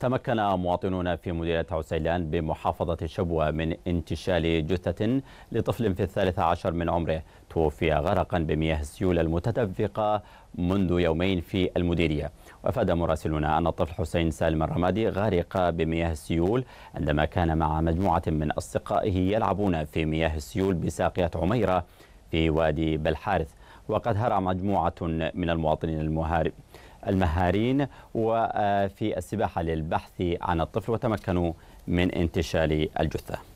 تمكن مواطنون في مديرية عسيلان بمحافظة شبوة من انتشال جثة لطفل في الثالث عشر من عمره توفي غرقا بمياه السيول المتدفقة منذ يومين في المديرية وأفاد مراسلنا أن الطفل حسين سالم الرمادي غرق بمياه السيول عندما كان مع مجموعة من أصدقائه يلعبون في مياه السيول بساقية عميرة في وادي بلحارث وقد هرع مجموعة من المواطنين المهارب المهارين وفي السباحة للبحث عن الطفل وتمكنوا من انتشال الجثة